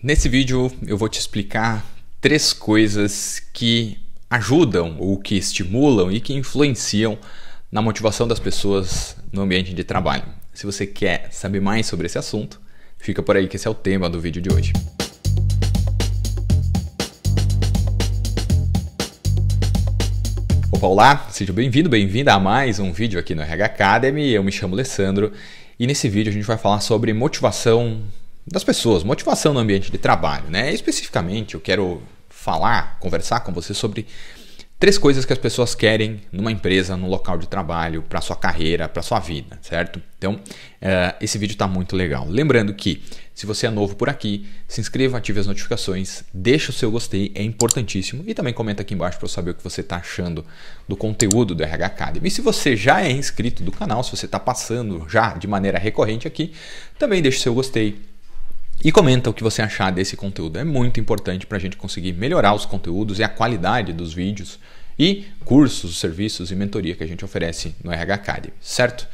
Nesse vídeo eu vou te explicar três coisas que ajudam ou que estimulam e que influenciam na motivação das pessoas no ambiente de trabalho. Se você quer saber mais sobre esse assunto, fica por aí que esse é o tema do vídeo de hoje. Opa, olá, seja bem-vindo, bem-vinda a mais um vídeo aqui no RH Academy. Eu me chamo Alessandro e nesse vídeo a gente vai falar sobre motivação das pessoas, motivação no ambiente de trabalho, né? Especificamente, eu quero falar, conversar com você sobre três coisas que as pessoas querem numa empresa, no num local de trabalho, para sua carreira, para sua vida, certo? Então, uh, esse vídeo está muito legal. Lembrando que se você é novo por aqui, se inscreva, ative as notificações, deixa o seu gostei, é importantíssimo e também comenta aqui embaixo para eu saber o que você está achando do conteúdo do RH Academy. E se você já é inscrito do canal, se você está passando já de maneira recorrente aqui, também deixa o seu gostei e comenta o que você achar desse conteúdo. É muito importante para a gente conseguir melhorar os conteúdos e a qualidade dos vídeos e cursos, serviços e mentoria que a gente oferece no RH Academy, certo?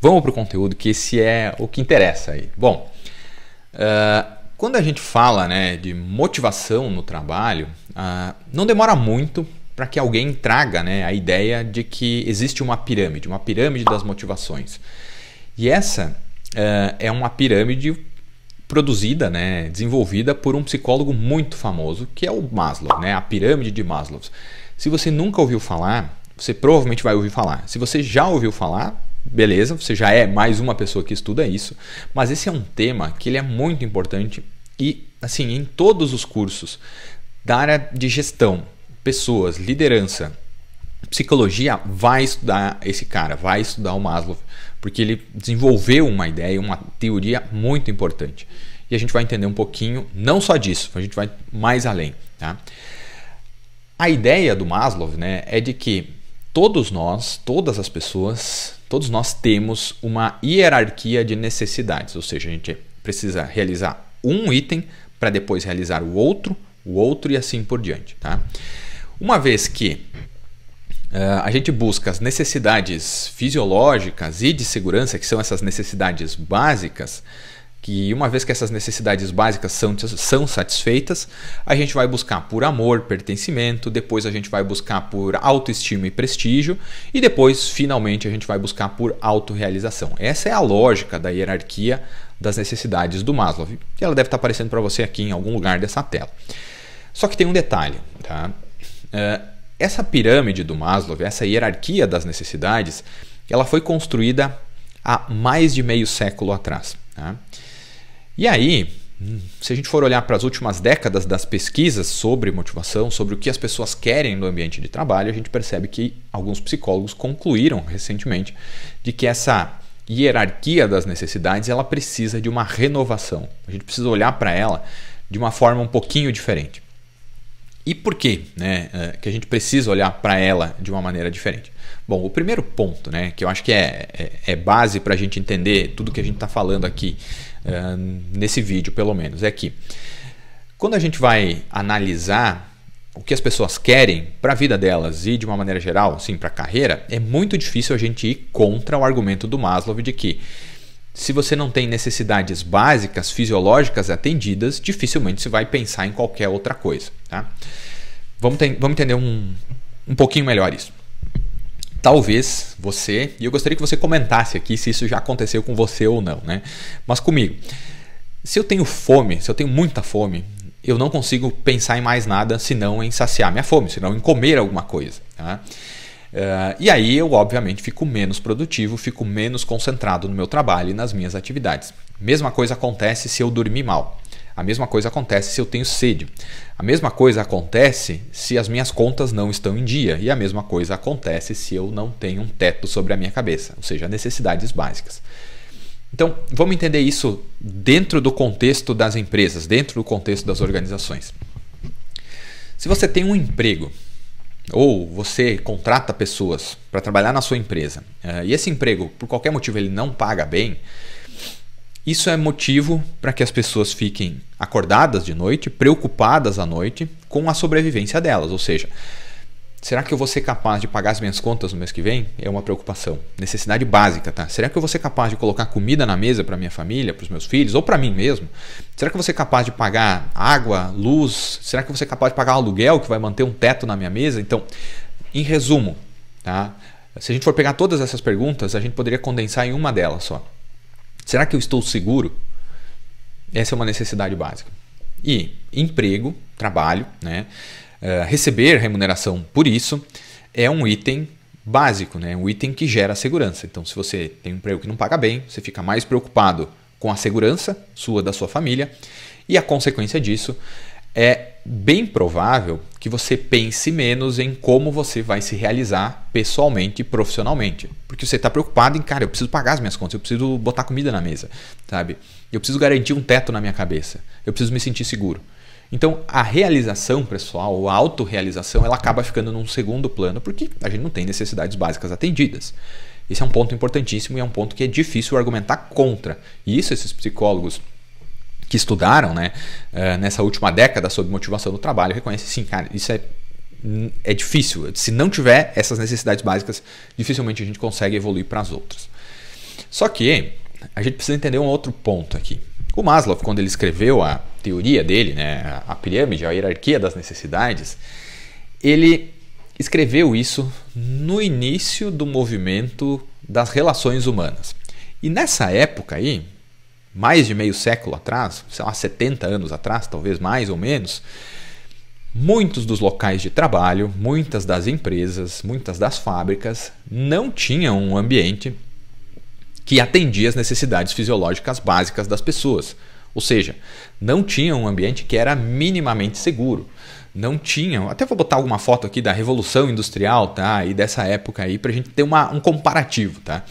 Vamos para o conteúdo que esse é o que interessa aí. Bom, uh, quando a gente fala né, de motivação no trabalho, uh, não demora muito para que alguém traga né, a ideia de que existe uma pirâmide, uma pirâmide das motivações. E essa uh, é uma pirâmide produzida, né, desenvolvida por um psicólogo muito famoso, que é o Maslow, né, a pirâmide de Maslow. Se você nunca ouviu falar, você provavelmente vai ouvir falar. Se você já ouviu falar, beleza, você já é mais uma pessoa que estuda isso, mas esse é um tema que ele é muito importante e assim, em todos os cursos da área de gestão, pessoas, liderança, psicologia vai estudar esse cara, vai estudar o Maslow, porque ele desenvolveu uma ideia, uma teoria muito importante. E a gente vai entender um pouquinho, não só disso, a gente vai mais além. Tá? A ideia do Maslow né, é de que todos nós, todas as pessoas, todos nós temos uma hierarquia de necessidades, ou seja, a gente precisa realizar um item para depois realizar o outro, o outro e assim por diante. Tá? Uma vez que Uh, a gente busca as necessidades fisiológicas e de segurança, que são essas necessidades básicas, que uma vez que essas necessidades básicas são, são satisfeitas, a gente vai buscar por amor, pertencimento, depois a gente vai buscar por autoestima e prestígio, e depois, finalmente, a gente vai buscar por autorrealização. Essa é a lógica da hierarquia das necessidades do Maslow, e ela deve estar aparecendo para você aqui em algum lugar dessa tela. Só que tem um detalhe, tá? Uh, essa pirâmide do Maslow, essa hierarquia das necessidades, ela foi construída há mais de meio século atrás. Tá? E aí, se a gente for olhar para as últimas décadas das pesquisas sobre motivação, sobre o que as pessoas querem no ambiente de trabalho, a gente percebe que alguns psicólogos concluíram recentemente de que essa hierarquia das necessidades ela precisa de uma renovação. A gente precisa olhar para ela de uma forma um pouquinho diferente. E por que né, é, que a gente precisa olhar para ela de uma maneira diferente? Bom, o primeiro ponto, né, que eu acho que é, é, é base para a gente entender tudo que a gente está falando aqui, uh, nesse vídeo pelo menos, é que quando a gente vai analisar o que as pessoas querem para a vida delas e de uma maneira geral, sim, para a carreira, é muito difícil a gente ir contra o argumento do Maslow de que se você não tem necessidades básicas, fisiológicas atendidas, dificilmente você vai pensar em qualquer outra coisa. Tá? Vamos, ter, vamos entender um, um pouquinho melhor isso. Talvez você, e eu gostaria que você comentasse aqui se isso já aconteceu com você ou não, né? Mas comigo, se eu tenho fome, se eu tenho muita fome, eu não consigo pensar em mais nada senão em saciar minha fome, senão em comer alguma coisa. Tá? Uh, e aí eu, obviamente, fico menos produtivo, fico menos concentrado no meu trabalho e nas minhas atividades. Mesma coisa acontece se eu dormir mal. A mesma coisa acontece se eu tenho sede. A mesma coisa acontece se as minhas contas não estão em dia. E a mesma coisa acontece se eu não tenho um teto sobre a minha cabeça, ou seja, necessidades básicas. Então, vamos entender isso dentro do contexto das empresas, dentro do contexto das organizações. Se você tem um emprego ou você contrata pessoas para trabalhar na sua empresa eh, e esse emprego, por qualquer motivo, ele não paga bem, isso é motivo para que as pessoas fiquem acordadas de noite, preocupadas à noite com a sobrevivência delas. Ou seja, Será que eu vou ser capaz de pagar as minhas contas no mês que vem? É uma preocupação. Necessidade básica, tá? Será que eu vou ser capaz de colocar comida na mesa para minha família, para os meus filhos ou para mim mesmo? Será que eu vou ser capaz de pagar água, luz? Será que eu vou ser capaz de pagar um aluguel que vai manter um teto na minha mesa? Então, em resumo, tá? Se a gente for pegar todas essas perguntas, a gente poderia condensar em uma delas só. Será que eu estou seguro? Essa é uma necessidade básica. E emprego, trabalho, né? Eh, receber remuneração por isso é um item básico, né? um item que gera segurança. Então, se você tem um emprego que não paga bem, você fica mais preocupado com a segurança sua, da sua família, e a consequência disso é bem provável que você pense menos em como você vai se realizar pessoalmente e profissionalmente. Porque você está preocupado em, cara, eu preciso pagar as minhas contas, eu preciso botar comida na mesa, sabe? Eu preciso garantir um teto na minha cabeça, eu preciso me sentir seguro. Então, a realização pessoal, a autorrealização, ela acaba ficando num segundo plano, porque a gente não tem necessidades básicas atendidas. Esse é um ponto importantíssimo e é um ponto que é difícil argumentar contra. E isso esses psicólogos que estudaram né, eh, nessa última década sobre motivação do trabalho reconhecem, sim, cara, isso é é difícil. Se não tiver essas necessidades básicas, dificilmente a gente consegue evoluir para as outras. Só que a gente precisa entender um outro ponto aqui. O Maslow, quando ele escreveu a teoria dele, né, a pirâmide, a hierarquia das necessidades, ele escreveu isso no início do movimento das relações humanas. E nessa época aí, mais de meio século atrás, sei lá, 70 anos atrás, talvez mais ou menos, muitos dos locais de trabalho, muitas das empresas, muitas das fábricas não tinham um ambiente que atendia as necessidades fisiológicas básicas das pessoas. Ou seja, não tinha um ambiente que era minimamente seguro. Não tinham. Até vou botar alguma foto aqui da Revolução Industrial, tá? E dessa época aí, pra gente ter uma, um comparativo, tá?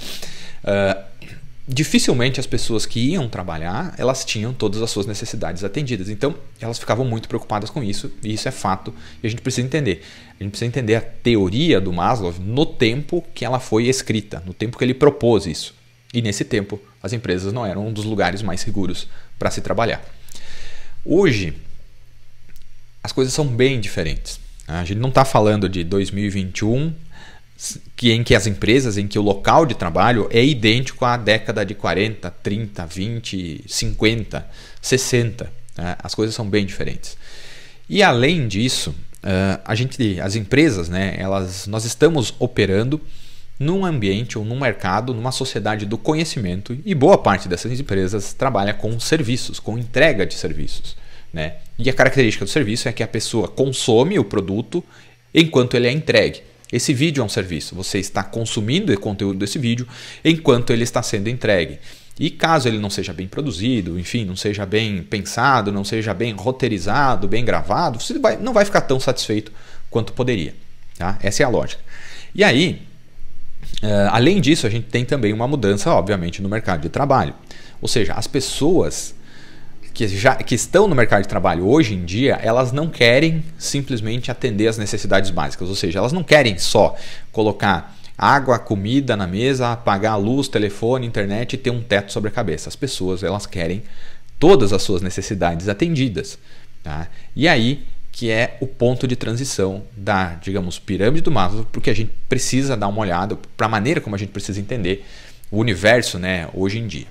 Uh, dificilmente as pessoas que iam trabalhar elas tinham todas as suas necessidades atendidas. Então elas ficavam muito preocupadas com isso e isso é fato e a gente precisa entender. A gente precisa entender a teoria do Maslow no tempo que ela foi escrita, no tempo que ele propôs isso. E nesse tempo, as empresas não eram um dos lugares mais seguros para se trabalhar. Hoje, as coisas são bem diferentes. Né? A gente não está falando de 2021, que, em que as empresas, em que o local de trabalho é idêntico à década de 40, 30, 20, 50, 60. As coisas são bem diferentes. E além disso, a gente, as empresas, né, elas, nós estamos operando num ambiente ou num mercado, numa sociedade do conhecimento, e boa parte dessas empresas trabalha com serviços, com entrega de serviços. Né? E a característica do serviço é que a pessoa consome o produto enquanto ele é entregue. Esse vídeo é um serviço, você está consumindo o conteúdo desse vídeo enquanto ele está sendo entregue. E caso ele não seja bem produzido, enfim, não seja bem pensado, não seja bem roteirizado, bem gravado, você vai, não vai ficar tão satisfeito quanto poderia. Tá? Essa é a lógica. E aí, eh, além disso, a gente tem também uma mudança, obviamente, no mercado de trabalho. Ou seja, as pessoas que, já, que estão no mercado de trabalho hoje em dia, elas não querem simplesmente atender as necessidades básicas. Ou seja, elas não querem só colocar água, comida na mesa, apagar a luz, telefone, internet e ter um teto sobre a cabeça. As pessoas elas querem todas as suas necessidades atendidas. Tá? E aí que é o ponto de transição da, digamos, pirâmide do Maslow, porque a gente precisa dar uma olhada para a maneira como a gente precisa entender o universo, né, hoje em dia.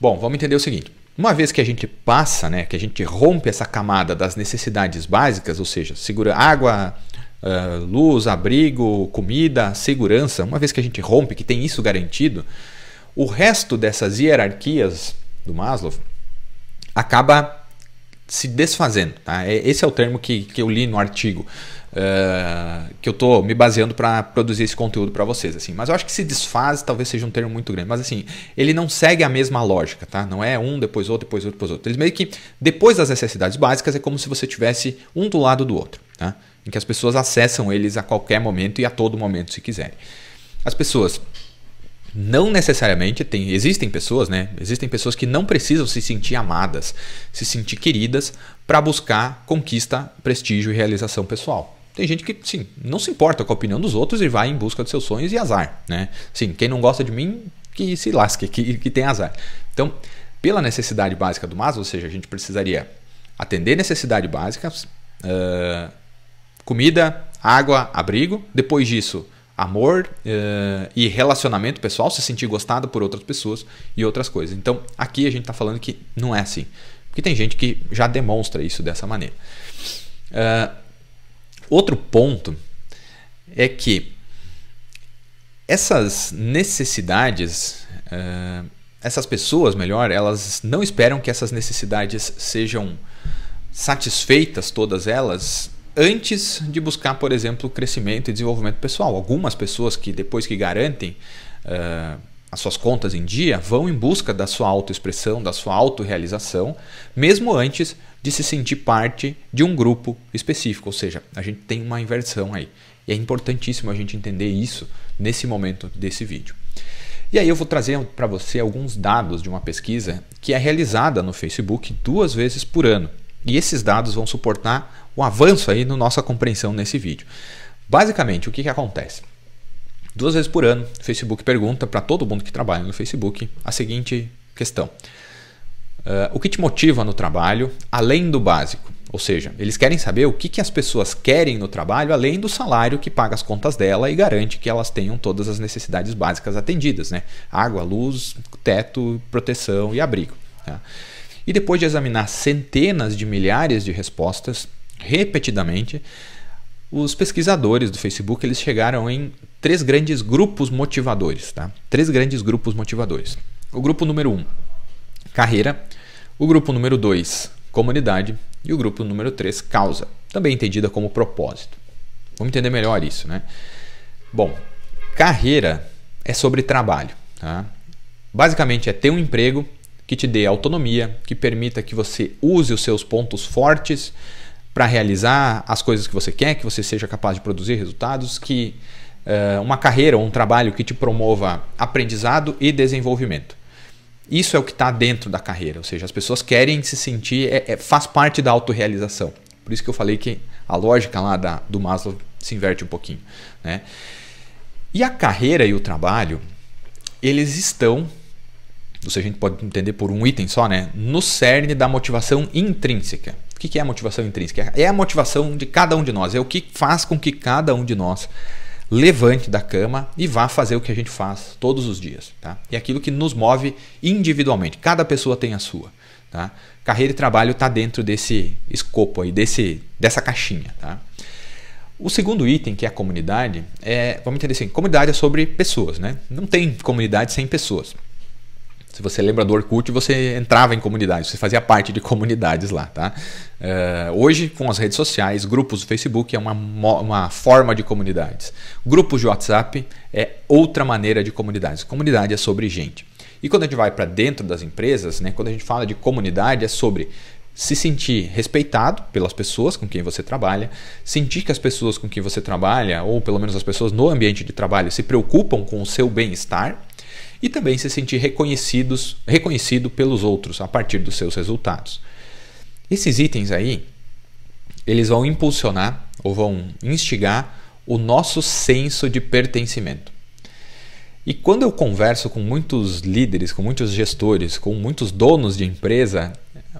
Bom, vamos entender o seguinte. Uma vez que a gente passa, né, que a gente rompe essa camada das necessidades básicas, ou seja, segura água, ah, luz, abrigo, comida, segurança, uma vez que a gente rompe, que tem isso garantido, o resto dessas hierarquias do Maslow acaba se desfazendo. Tá? É, esse é o termo que, que eu li no artigo. Uh, que eu estou me baseando para produzir esse conteúdo para vocês, assim. Mas eu acho que se desfaz talvez seja um termo muito grande, mas assim, ele não segue a mesma lógica, tá? Não é um depois outro, depois outro, depois outro. Eles meio que depois das necessidades básicas é como se você tivesse um do lado do outro, tá? Em que as pessoas acessam eles a qualquer momento e a todo momento se quiserem. As pessoas não necessariamente tem, existem pessoas, né? Existem pessoas que não precisam se sentir amadas, se sentir queridas para buscar conquista, prestígio e realização pessoal. Tem gente que, sim, não se importa com a opinião dos outros e vai em busca dos seus sonhos e azar, né? Sim, quem não gosta de mim, que se lasque, que, que tem azar. Então, pela necessidade básica do Maslow, ou seja, a gente precisaria atender necessidade básica, uh, comida, água, abrigo. Depois disso, amor uh, e relacionamento pessoal, se sentir gostado por outras pessoas e outras coisas. Então, aqui a gente está falando que não é assim. Porque tem gente que já demonstra isso dessa maneira. Uh, outro ponto é que essas necessidades, uh, essas pessoas, melhor, elas não esperam que essas necessidades sejam satisfeitas todas elas antes de buscar, por exemplo, crescimento e desenvolvimento pessoal. Algumas pessoas que depois que garantem uh, as suas contas em dia vão em busca da sua autoexpressão, da sua autorrealização, mesmo antes de se sentir parte de um grupo específico. Ou seja, a gente tem uma inversão aí. E é importantíssimo a gente entender isso nesse momento desse vídeo. E aí eu vou trazer para você alguns dados de uma pesquisa que é realizada no Facebook duas vezes por ano. E esses dados vão suportar um avanço aí na nossa compreensão nesse vídeo. Basicamente, o que, que acontece? Duas vezes por ano, o Facebook pergunta para todo mundo que trabalha no Facebook a seguinte questão: uh, O que te motiva no trabalho além do básico? Ou seja, eles querem saber o que, que as pessoas querem no trabalho além do salário que paga as contas dela e garante que elas tenham todas as necessidades básicas atendidas: né? água, luz, teto, proteção e abrigo. Tá? E depois de examinar centenas de milhares de respostas, repetidamente, os pesquisadores do Facebook eles chegaram em três grandes grupos motivadores, tá? Três grandes grupos motivadores. O grupo número um, carreira. O grupo número dois, comunidade. E o grupo número três, causa, também entendida como propósito. Vamos entender melhor isso, né? Bom, carreira é sobre trabalho, tá? Basicamente é ter um emprego que te dê autonomia, que permita que você use os seus pontos fortes para realizar as coisas que você quer, que você seja capaz de produzir resultados, que uh, uma carreira ou um trabalho que te promova aprendizado e desenvolvimento. Isso é o que está dentro da carreira, ou seja, as pessoas querem se sentir, é, é, faz parte da autorrealização. Por isso que eu falei que a lógica lá da, do Maslow se inverte um pouquinho. Né? E a carreira e o trabalho, eles estão, ou seja, a gente pode entender por um item só, né? no cerne da motivação intrínseca. O que é a motivação intrínseca? É a motivação de cada um de nós, é o que faz com que cada um de nós levante da cama e vá fazer o que a gente faz todos os dias. Tá? E é aquilo que nos move individualmente, cada pessoa tem a sua. Tá? Carreira e trabalho está dentro desse escopo aí, desse, dessa caixinha. Tá? O segundo item, que é a comunidade, é, vamos entender assim, comunidade é sobre pessoas, né? Não tem comunidade sem pessoas. Se você lembra do Orkut, você entrava em comunidades, você fazia parte de comunidades lá, tá? Eh, hoje, com as redes sociais, grupos do Facebook é uma, uma forma de comunidades. Grupos de WhatsApp é outra maneira de comunidades. Comunidade é sobre gente. E quando a gente vai para dentro das empresas, né, quando a gente fala de comunidade, é sobre se sentir respeitado pelas pessoas com quem você trabalha, sentir que as pessoas com quem você trabalha, ou pelo menos as pessoas no ambiente de trabalho, se preocupam com o seu bem-estar e também se sentir reconhecidos, reconhecido pelos outros a partir dos seus resultados. Esses itens aí, eles vão impulsionar ou vão instigar o nosso senso de pertencimento. E quando eu converso com muitos líderes, com muitos gestores, com muitos donos de empresa,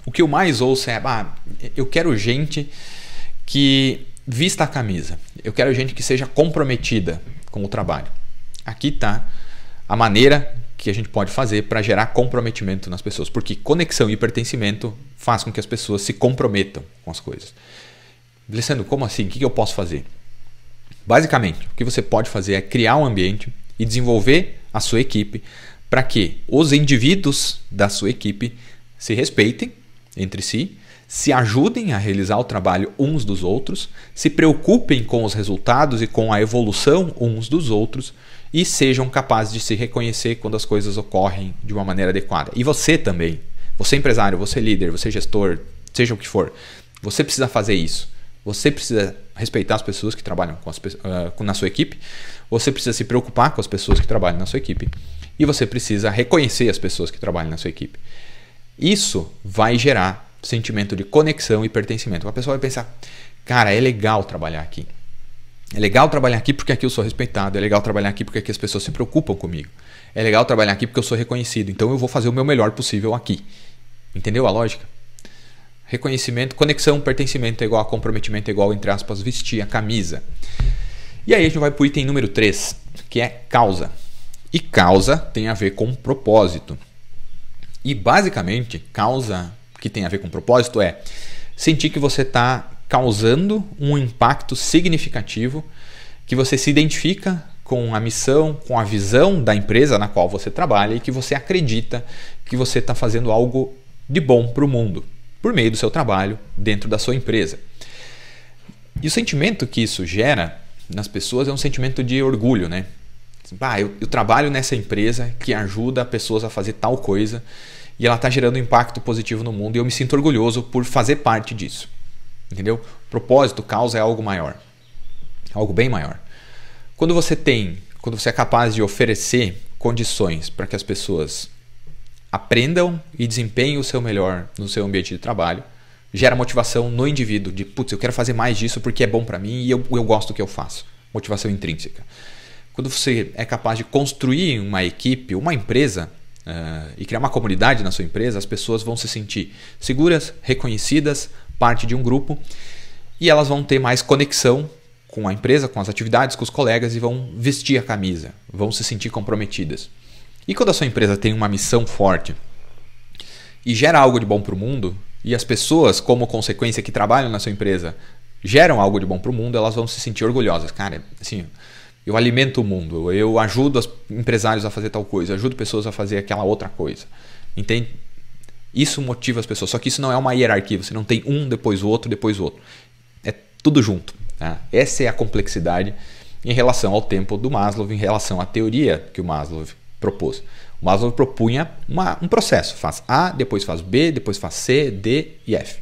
o que eu mais ouço é: ah, eu quero gente que vista a camisa, eu quero gente que seja comprometida com o trabalho. Aqui está a maneira que a gente pode fazer para gerar comprometimento nas pessoas, porque conexão e pertencimento faz com que as pessoas se comprometam com as coisas. Alessandro, como assim? O que eu posso fazer? Basicamente, o que você pode fazer é criar um ambiente e desenvolver a sua equipe para que os indivíduos da sua equipe se respeitem entre si, se ajudem a realizar o trabalho uns dos outros, se preocupem com os resultados e com a evolução uns dos outros e sejam capazes de se reconhecer quando as coisas ocorrem de uma maneira adequada. E você também, você é empresário, você é líder, você é gestor, seja o que for, você precisa fazer isso. Você precisa respeitar as pessoas que trabalham com as, uh, na sua equipe, você precisa se preocupar com as pessoas que trabalham na sua equipe e você precisa reconhecer as pessoas que trabalham na sua equipe. Isso vai gerar sentimento de conexão e pertencimento. A pessoa vai pensar: cara, é legal trabalhar aqui é legal trabalhar aqui porque aqui eu sou respeitado. É legal trabalhar aqui porque aqui as pessoas se preocupam comigo. É legal trabalhar aqui porque eu sou reconhecido. Então eu vou fazer o meu melhor possível aqui. Entendeu a lógica? Reconhecimento, conexão, pertencimento é igual a comprometimento, é igual, entre aspas, vestir a camisa. E aí a gente vai para o item número 3, que é causa. E causa tem a ver com propósito. E basicamente, causa que tem a ver com propósito é sentir que você está causando um impacto significativo que você se identifica com a missão, com a visão da empresa na qual você trabalha e que você acredita que você está fazendo algo de bom para o mundo por meio do seu trabalho dentro da sua empresa. E o sentimento que isso gera nas pessoas é um sentimento de orgulho, né? Ah, eu, eu trabalho nessa empresa que ajuda pessoas a fazer tal coisa e ela está gerando impacto positivo no mundo e eu me sinto orgulhoso por fazer parte disso. Entendeu? Propósito, causa é algo maior. Algo bem maior. Quando você tem, quando você é capaz de oferecer condições para que as pessoas aprendam e desempenhem o seu melhor no seu ambiente de trabalho, gera motivação no indivíduo de, putz, eu quero fazer mais disso porque é bom para mim e eu, eu gosto do que eu faço. Motivação intrínseca. Quando você é capaz de construir uma equipe, uma empresa, Uh, e criar uma comunidade na sua empresa, as pessoas vão se sentir seguras, reconhecidas, parte de um grupo e elas vão ter mais conexão com a empresa, com as atividades, com os colegas e vão vestir a camisa, vão se sentir comprometidas. E quando a sua empresa tem uma missão forte e gera algo de bom para o mundo, e as pessoas, como consequência que trabalham na sua empresa, geram algo de bom para o mundo, elas vão se sentir orgulhosas. Cara, assim, eu alimento o mundo, eu ajudo os empresários a fazer tal coisa, ajudo pessoas a fazer aquela outra coisa. Entende? Isso motiva as pessoas. Só que isso não é uma hierarquia, você não tem um, depois o outro, depois o outro. É tudo junto. Tá? Essa é a complexidade em relação ao tempo do Maslow, em relação à teoria que o Maslow propôs. O Maslow propunha uma, um processo: faz A, depois faz B, depois faz C, D e F.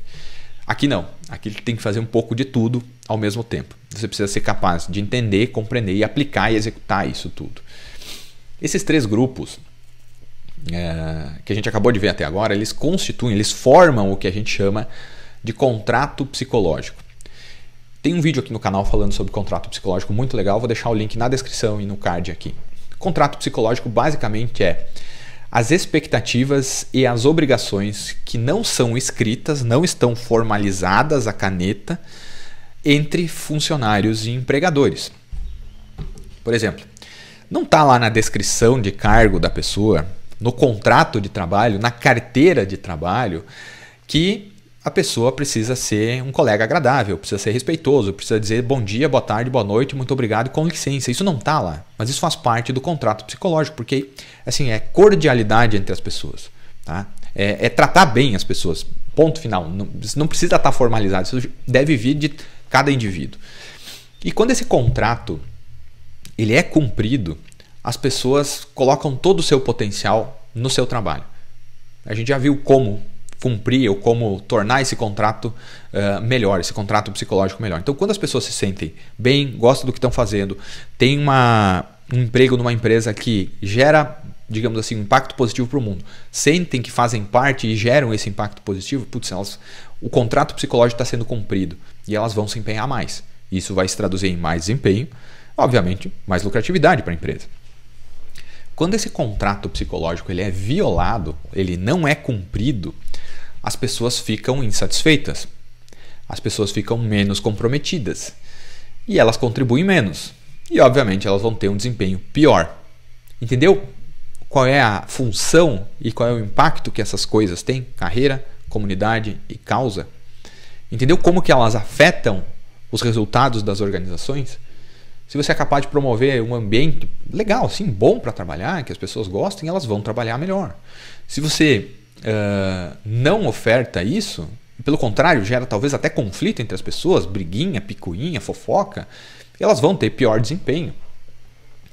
Aqui não. Aqui ele tem que fazer um pouco de tudo ao mesmo tempo. Você precisa ser capaz de entender, compreender e aplicar e executar isso tudo. Esses três grupos é, que a gente acabou de ver até agora, eles constituem, eles formam o que a gente chama de contrato psicológico. Tem um vídeo aqui no canal falando sobre contrato psicológico muito legal, vou deixar o link na descrição e no card aqui. Contrato psicológico basicamente é as expectativas e as obrigações que não são escritas, não estão formalizadas a caneta entre funcionários e empregadores. Por exemplo, não está lá na descrição de cargo da pessoa no contrato de trabalho, na carteira de trabalho, que a pessoa precisa ser um colega agradável, precisa ser respeitoso, precisa dizer bom dia, boa tarde, boa noite, muito obrigado, com licença. Isso não está lá, mas isso faz parte do contrato psicológico, porque assim é cordialidade entre as pessoas, tá? É, é tratar bem as pessoas. Ponto final. Não, não precisa estar tá formalizado. Isso deve vir de cada indivíduo. E quando esse contrato ele é cumprido, as pessoas colocam todo o seu potencial no seu trabalho. A gente já viu como cumprir ou como tornar esse contrato uh, melhor, esse contrato psicológico melhor. Então, quando as pessoas se sentem bem, gostam do que estão fazendo, têm uma, um emprego numa empresa que gera, digamos assim, um impacto positivo para o mundo, sentem que fazem parte e geram esse impacto positivo, putz, elas, o contrato psicológico está sendo cumprido e elas vão se empenhar mais. Isso vai se traduzir em mais desempenho, obviamente, mais lucratividade para a empresa. Quando esse contrato psicológico ele é violado, ele não é cumprido, as pessoas ficam insatisfeitas, as pessoas ficam menos comprometidas e elas contribuem menos. E obviamente elas vão ter um desempenho pior. Entendeu? Qual é a função e qual é o impacto que essas coisas têm? Carreira, comunidade e causa. Entendeu como que elas afetam os resultados das organizações? Se você é capaz de promover um ambiente legal, assim, bom para trabalhar, que as pessoas gostem, elas vão trabalhar melhor. Se você uh, não oferta isso, pelo contrário, gera talvez até conflito entre as pessoas, briguinha, picuinha, fofoca, elas vão ter pior desempenho.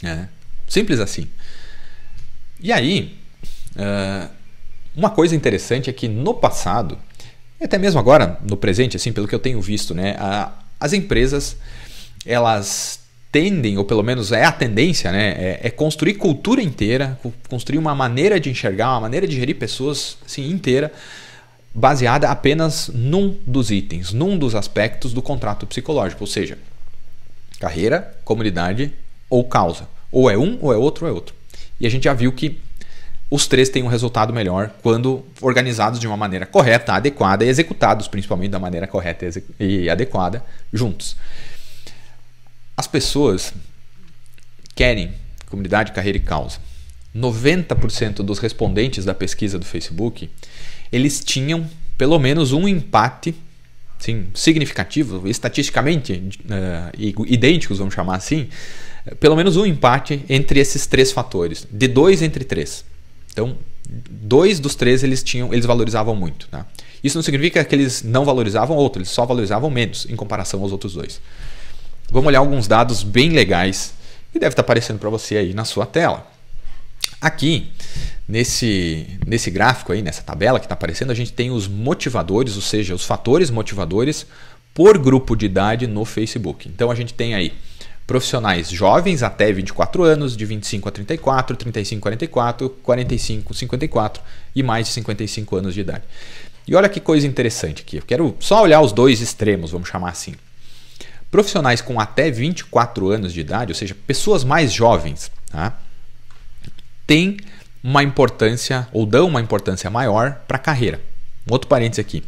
É, simples assim. E aí, uh, uma coisa interessante é que no passado, e até mesmo agora, no presente, assim, pelo que eu tenho visto, né, a, as empresas elas tendem, ou pelo menos é a tendência, né? É, é, construir cultura inteira, construir uma maneira de enxergar, uma maneira de gerir pessoas assim, inteira, baseada apenas num dos itens, num dos aspectos do contrato psicológico, ou seja, carreira, comunidade ou causa. Ou é um, ou é outro, ou é outro. E a gente já viu que os três têm um resultado melhor quando organizados de uma maneira correta, adequada e executados principalmente da maneira correta e adequada juntos. As pessoas querem comunidade, carreira e causa. 90% dos respondentes da pesquisa do Facebook, eles tinham pelo menos um empate sim, significativo, estatisticamente uh, idênticos, vamos chamar assim, eh, pelo menos um empate entre esses três fatores, de dois entre três. Então, dois dos três eles tinham, eles valorizavam muito. Tá? Isso não significa que eles não valorizavam outro, eles só valorizavam menos em comparação aos outros dois. Vamos olhar alguns dados bem legais que deve estar tá aparecendo para você aí na sua tela. Aqui, nesse, nesse gráfico aí, nessa tabela que está aparecendo, a gente tem os motivadores, ou seja, os fatores motivadores por grupo de idade no Facebook. Então a gente tem aí profissionais jovens até 24 anos, de 25 a 34, 35 a 44, 45 a 54 e mais de 55 anos de idade. E olha que coisa interessante aqui. Eu quero só olhar os dois extremos, vamos chamar assim. Profissionais com até 24 anos de idade, ou seja, pessoas mais jovens, tá? têm uma importância ou dão uma importância maior para a carreira. Um outro parênteses aqui.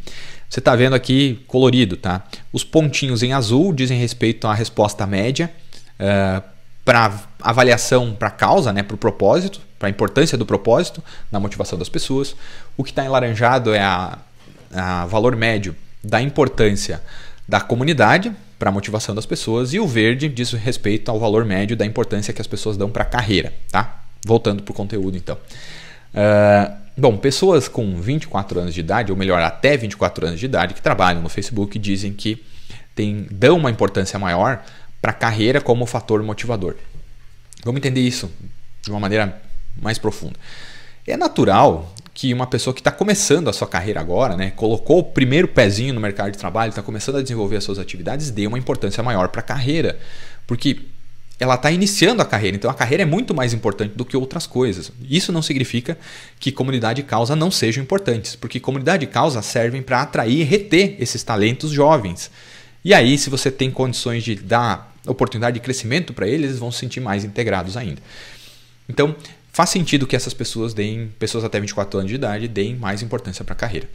Você está vendo aqui colorido, tá? Os pontinhos em azul dizem respeito à resposta média uh, eh, para avaliação para a causa, né, para o propósito, para a importância do propósito na motivação das pessoas. O que está em laranjado é o a valor médio da importância da comunidade, para a motivação das pessoas, e o verde diz respeito ao valor médio da importância que as pessoas dão para a carreira, tá? Voltando para o conteúdo então. Uh, Bom, pessoas com 24 anos de idade, ou melhor, até 24 anos de idade, que trabalham no Facebook, dizem que tem, dão uma importância maior para a carreira como fator motivador. Vamos entender isso de uma maneira mais profunda. É natural que uma pessoa que está começando a sua carreira agora, né, colocou o primeiro pezinho no mercado de trabalho, está começando a desenvolver as suas atividades, dê uma importância maior para a carreira, porque ela está iniciando a carreira, então a carreira é muito mais importante do que outras coisas. Isso não significa que comunidade e causa não sejam importantes, porque comunidade e causa servem para atrair e reter esses talentos jovens. E aí, se você tem condições de dar oportunidade de crescimento para eles, eles vão se sentir mais integrados ainda. Então, faz sentido que essas pessoas deem, pessoas até 24 anos de idade, deem mais importância para a carreira.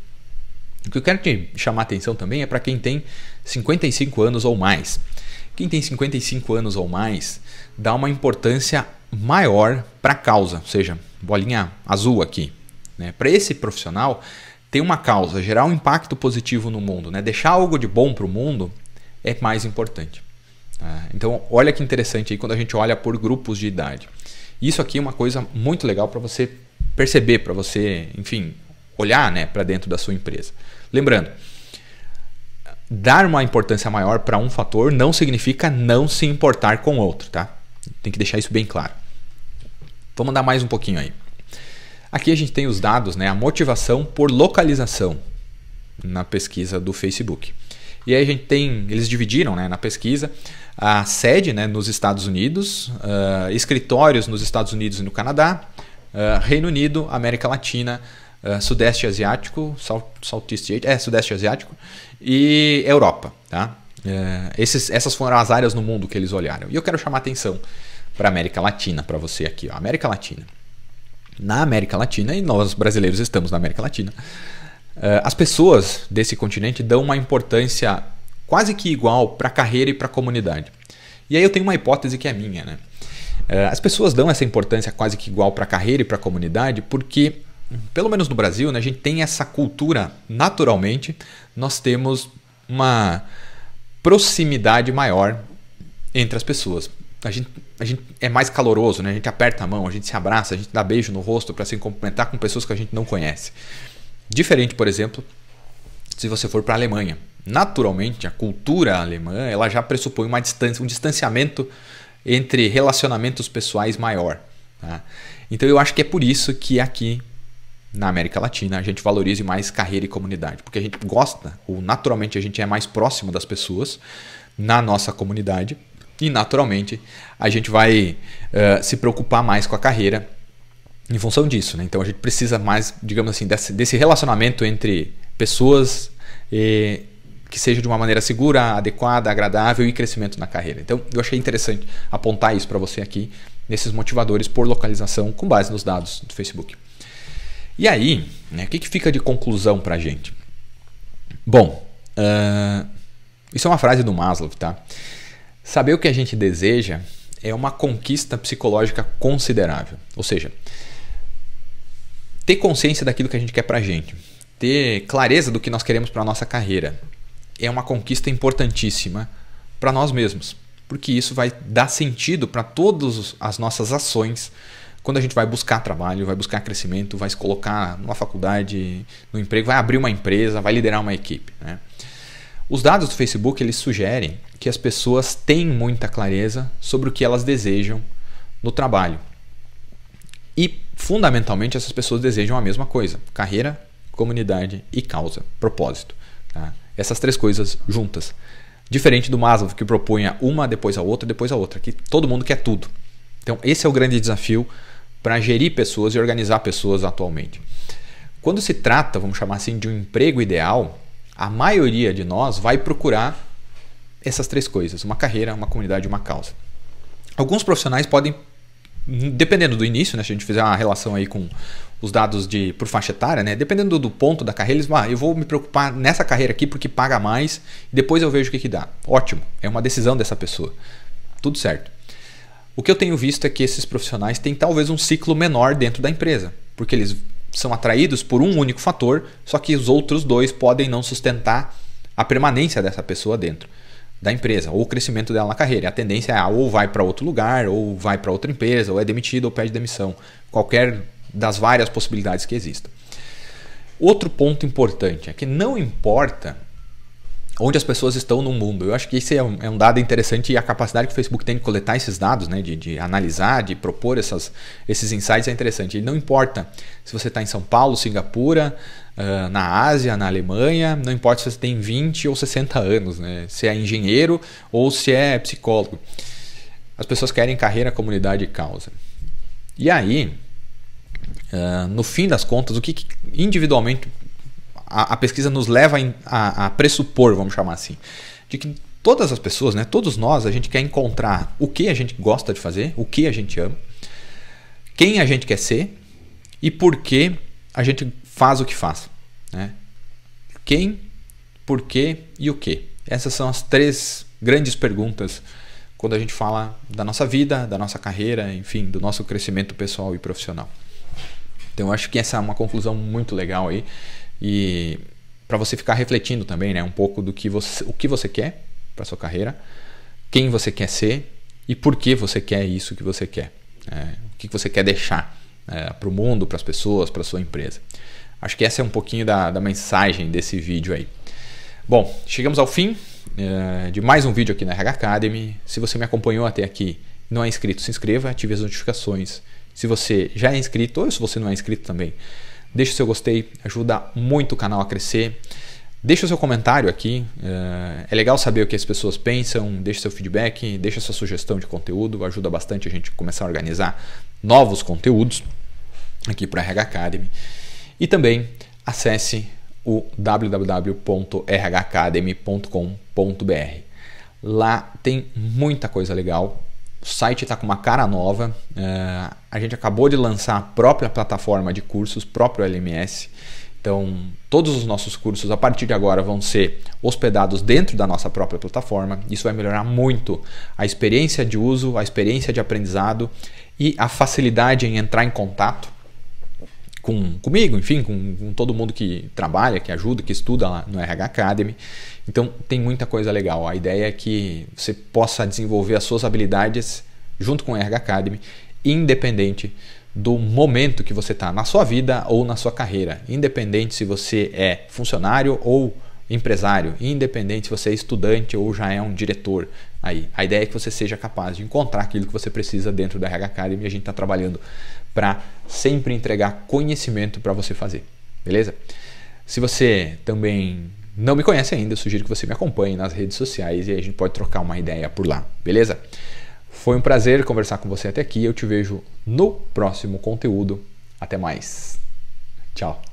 O que eu quero te chamar a atenção também é para quem tem 55 anos ou mais. Quem tem 55 anos ou mais dá uma importância maior para a causa, ou seja, bolinha azul aqui. Né? Para esse profissional, tem uma causa, gerar um impacto positivo no mundo, né? deixar algo de bom para o mundo é mais importante. Tá? Então, olha que interessante aí quando a gente olha por grupos de idade. Isso aqui é uma coisa muito legal para você perceber, para você, enfim, olhar né, para dentro da sua empresa. Lembrando, dar uma importância maior para um fator não significa não se importar com outro, tá? Tem que deixar isso bem claro. Vamos andar mais um pouquinho aí. Aqui a gente tem os dados, né? A motivação por localização na pesquisa do Facebook. E aí a gente tem, eles dividiram, né, na pesquisa a sede né, nos Estados Unidos, uh, escritórios nos Estados Unidos e no Canadá, uh, Reino Unido, América Latina, uh, Sudeste Asiático, Southeast é, Sudeste Asiático e Europa. Tá? Esses, essas foram as áreas no mundo que eles olharam. E eu quero chamar atenção para a América Latina, para você aqui. Ó, América Latina. Na América Latina, e nós brasileiros estamos na América Latina, as pessoas desse continente dão uma importância quase que igual para a carreira e para a comunidade. E aí eu tenho uma hipótese que é minha, né? É, as pessoas dão essa importância quase que igual para a carreira e para a comunidade porque, pelo menos no Brasil, né, a gente tem essa cultura, naturalmente, nós temos uma proximidade maior entre as pessoas. A gente, a gente é mais caloroso, né? a gente aperta a mão, a gente se abraça, a gente dá beijo no rosto para se cumprimentar com pessoas que a gente não conhece. Diferente, por exemplo, se você for para a Alemanha. Naturalmente, a cultura alemã ela já pressupõe uma distância, um distanciamento entre relacionamentos pessoais maior. Tá? Então eu acho que é por isso que aqui na América Latina a gente valorize mais carreira e comunidade, porque a gente gosta, ou naturalmente a gente é mais próximo das pessoas na nossa comunidade e naturalmente a gente vai uh, se preocupar mais com a carreira em função disso. Né? Então a gente precisa mais, digamos assim, desse, desse relacionamento entre pessoas e que seja de uma maneira segura, adequada, agradável e crescimento na carreira. Então, eu achei interessante apontar isso para você aqui, nesses motivadores por localização com base nos dados do Facebook. E aí, né, o que, que fica de conclusão para a gente? Bom, uh, isso é uma frase do Maslow, tá? Saber o que a gente deseja é uma conquista psicológica considerável. Ou seja, ter consciência daquilo que a gente quer para a gente, ter clareza do que nós queremos para nossa carreira, é uma conquista importantíssima para nós mesmos, porque isso vai dar sentido para todas as nossas ações quando a gente vai buscar trabalho, vai buscar crescimento, vai se colocar numa faculdade, no emprego, vai abrir uma empresa, vai liderar uma equipe. Né? Os dados do Facebook eles sugerem que as pessoas têm muita clareza sobre o que elas desejam no trabalho. E fundamentalmente essas pessoas desejam a mesma coisa: carreira, comunidade e causa, propósito. Tá? essas três coisas juntas. Diferente do Maslow, que propunha uma, depois a outra, depois a outra, que todo mundo quer tudo. Então, esse é o grande desafio para gerir pessoas e organizar pessoas atualmente. Quando se trata, vamos chamar assim, de um emprego ideal, a maioria de nós vai procurar essas três coisas: uma carreira, uma comunidade, uma causa. Alguns profissionais podem, hum, dependendo do início, né, se a gente fizer uma relação aí com os dados de por faixa etária, né? Dependendo do, ponto da carreira, eles vão, ah, eu vou me preocupar nessa carreira aqui porque paga mais e depois eu vejo o que, que dá. Ótimo, é uma decisão dessa pessoa. Tudo certo. O que eu tenho visto é que esses profissionais têm talvez um ciclo menor dentro da empresa, porque eles são atraídos por um único fator, só que os outros dois podem não sustentar a permanência dessa pessoa dentro da empresa, ou o crescimento dela na carreira. A tendência é ah, ou vai para outro lugar, ou vai para outra empresa, ou é demitido, ou pede demissão. Qualquer das várias possibilidades que existam. Outro ponto importante é que não importa onde as pessoas estão no mundo. Eu acho que esse é um, é um dado interessante e a capacidade que o Facebook tem de coletar esses dados, né, de, de analisar, de propor essas, esses insights é interessante. E não importa se você está em São Paulo, Singapura, uh, na Ásia, na Alemanha, não importa se você tem 20 ou 60 anos, né, se é engenheiro ou se é psicólogo. As pessoas querem carreira, comunidade e causa. E aí, eh, no fim das contas, o que, que individualmente a, a, pesquisa nos leva a, a pressupor, vamos chamar assim, de que todas as pessoas, né, todos nós, a gente quer encontrar o que a gente gosta de fazer, o que a gente ama, quem a gente quer ser e por que a gente faz o que faz. Né? Quem, por que e o que. Essas são as três grandes perguntas quando a gente fala da nossa vida, da nossa carreira, enfim, do nosso crescimento pessoal e profissional. Então eu acho que essa é uma conclusão muito legal aí e para você ficar refletindo também, né, um pouco do que você, o que você quer para sua carreira, quem você quer ser e por que você quer isso que você quer, né, o que você quer deixar é, né, para o mundo, para as pessoas, para sua empresa. Acho que essa é um pouquinho da, da mensagem desse vídeo aí. Bom, chegamos ao fim é, de mais um vídeo aqui na RH Academy. Se você me acompanhou até aqui e não é inscrito, se inscreva, ative as notificações se você já é inscrito ou se você não é inscrito também, deixa o seu gostei, ajuda muito o canal a crescer. Deixa o seu comentário aqui, eh, é legal saber o que as pessoas pensam, deixa seu feedback, deixa sua sugestão de conteúdo, ajuda bastante a gente começar a organizar novos conteúdos aqui para a RH Academy. E também acesse o www.rhacademy.com.br. Lá tem muita coisa legal o site está com uma cara nova. É, a gente acabou de lançar a própria plataforma de cursos, próprio LMS. Então, todos os nossos cursos a partir de agora vão ser hospedados dentro da nossa própria plataforma. Isso vai melhorar muito a experiência de uso, a experiência de aprendizado e a facilidade em entrar em contato com, comigo, enfim, com, com, todo mundo que trabalha, que ajuda, que estuda lá no RH Academy. Então tem muita coisa legal. A ideia é que você possa desenvolver as suas habilidades junto com o RH Academy, independente do momento que você está na sua vida ou na sua carreira, independente se você é funcionário ou empresário, independente se você é estudante ou já é um diretor. Aí, a ideia é que você seja capaz de encontrar aquilo que você precisa dentro da RH Academy. A gente está trabalhando para sempre entregar conhecimento para você fazer, beleza? Se você também não me conhece ainda, eu sugiro que você me acompanhe nas redes sociais e aí a gente pode trocar uma ideia por lá, beleza? Foi um prazer conversar com você até aqui. Eu te vejo no próximo conteúdo. Até mais. Tchau.